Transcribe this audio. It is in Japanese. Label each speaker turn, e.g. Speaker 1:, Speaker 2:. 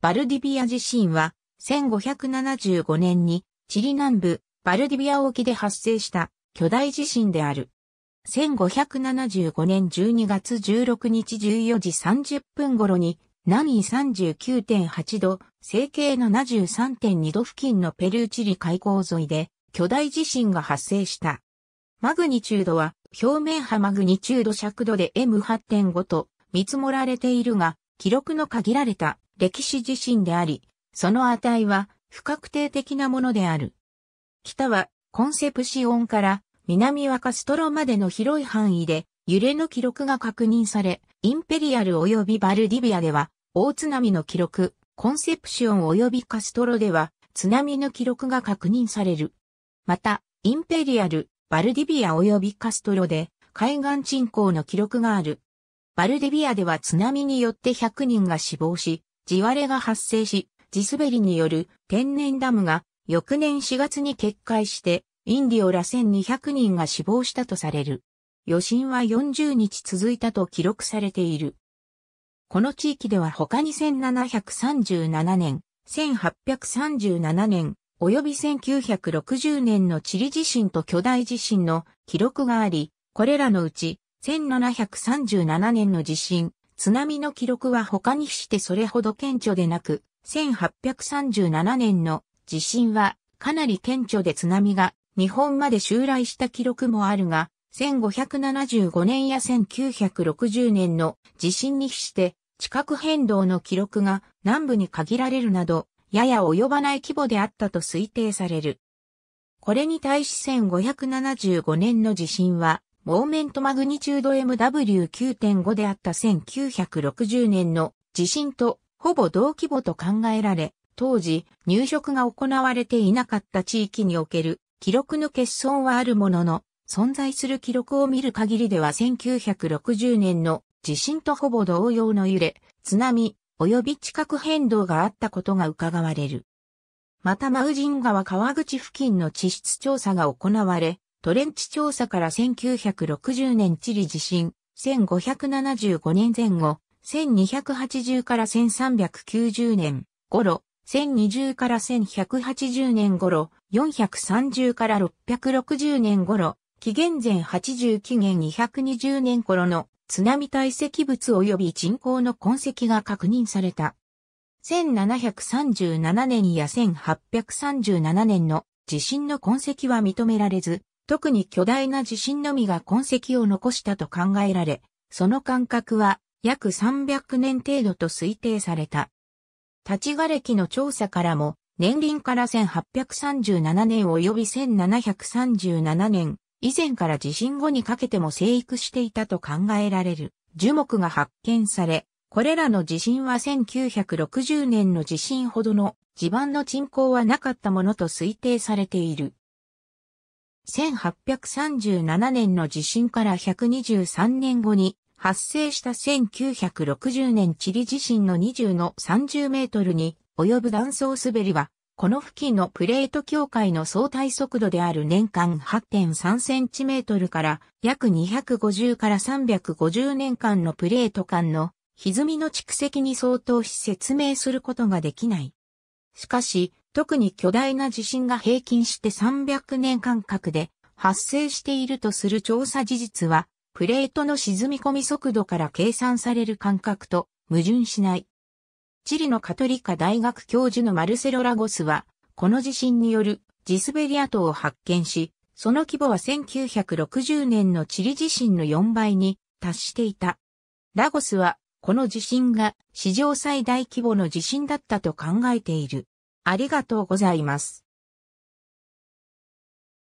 Speaker 1: バルディビア地震は、1575年に、チリ南部、バルディビア沖で発生した巨大地震である。1575年12月16日14時30分頃に、南緯39.8度、西経73.2度付近のペルーチリ海溝沿いで巨大地震が発生した。マグニチュードは表面波マグニチュード尺度で M8.5 と見積もられているが、記録の限られた歴史自身であり、その値は不確定的なものである。北はコンセプシオンから南はカストロまでの広い範囲で揺れの記録が確認され、インペリアル及びバルディビアでは大津波の記録、コンセプシオン及びカストロでは津波の記録が確認される。また、インペリアル、バルディビア及びカストロで海岸沈降の記録がある。バルディビアでは津波によって100人が死亡し、地割れが発生し、地滑りによる天然ダムが翌年4月に決壊して、インディオら1200人が死亡したとされる。余震は40日続いたと記録されている。この地域では他に1737年、1837年、及び1960年のチリ地震と巨大地震の記録があり、これらのうち1737年の地震、津波の記録は他にしてそれほど顕著でなく、1837年の地震はかなり顕著で津波が日本まで襲来した記録もあるが、1575年や1960年の地震に比して地殻変動の記録が南部に限られるなど、やや及ばない規模であったと推定される。これに対し1575年の地震はモーメントマグニチュード MW9.5 であった1960年の地震とほぼ同規模と考えられ、当時入植が行われていなかった地域における記録の欠損はあるものの、存在する記録を見る限りでは1960年の地震とほぼ同様の揺れ、津波、及び地殻変動があったことが伺われる。またマウジン川川口付近の地質調査が行われ、トレンチ調査から1960年チリ地震、1575年前後、1280から1390年頃、1020から1180年頃、430から660年頃、紀元前80紀元220年頃の津波堆積物及び人口の痕跡が確認された。1737年や1837年の地震の痕跡は認められず、特に巨大な地震のみが痕跡を残したと考えられ、その間隔は約300年程度と推定された。立ち瓦礫の調査からも、年輪から1837年及び1737年、以前から地震後にかけても生育していたと考えられる樹木が発見され、これらの地震は1960年の地震ほどの地盤の沈降はなかったものと推定されている。1837年の地震から123年後に発生した1960年チリ地震の20の30メートルに及ぶ断層滑りは、この付近のプレート境界の相対速度である年間8.3センチメートルから約250から350年間のプレート間の歪みの蓄積に相当し説明することができない。しかし、特に巨大な地震が平均して300年間隔で発生しているとする調査事実は、プレートの沈み込み速度から計算される感覚と矛盾しない。チリのカトリカ大学教授のマルセロ・ラゴスは、この地震による地滑り跡を発見し、その規模は1960年のチリ地震の4倍に達していた。ラゴスは、この地震が史上最大規模の地震だったと考えている。ありがとうございます。